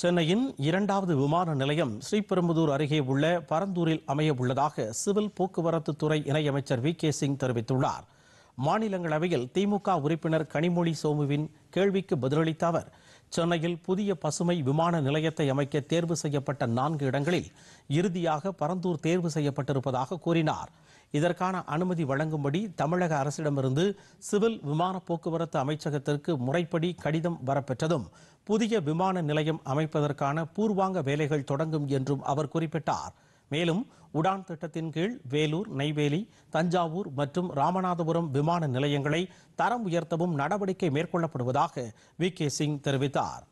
சென்னையின் இரண்டாவது விமான நிலையம் ஸ்ரீபெரும்புதூர் அருகே உள்ள பரந்தூரில் அமைய உள்ளதாக சிவில் போக்குவரத்து துறை இணையமைச்சர் வி கே சிங் தெரிவித்துள்ளார் மாநிலங்களவையில் திமுக உறுப்பினர் கனிமொழி சோமுவின் கேள்விக்கு பதிலளித்த அவர் சென்னையில் புதிய பசுமை விமான நிலையத்தை அமைக்க தேர்வு செய்யப்பட்ட நான்கு இடங்களில் இறுதியாக பரந்தூர் தேர்வு செய்யப்பட்டிருப்பதாக கூறினார் இதற்கான அனுமதி வழங்கும்படி தமிழக அரசிடமிருந்து சிவில் விமான போக்குவரத்து அமைச்சகத்திற்கு முறைப்படி கடிதம் வரப்பெற்றதும் புதிய விமான நிலையம் அமைப்பதற்கான பூர்வாங்க வேலைகள் தொடங்கும் என்றும் அவர் குறிப்பிட்டார் மேலும் உடான் திட்டத்தின் கீழ் வேலூர் நெய்வேலி தஞ்சாவூர் மற்றும் ராமநாதபுரம் விமான நிலையங்களை தரம் உயர்த்தவும் நடவடிக்கை மேற்கொள்ளப்படுவதாக வி கே சிங் தெரிவித்தார்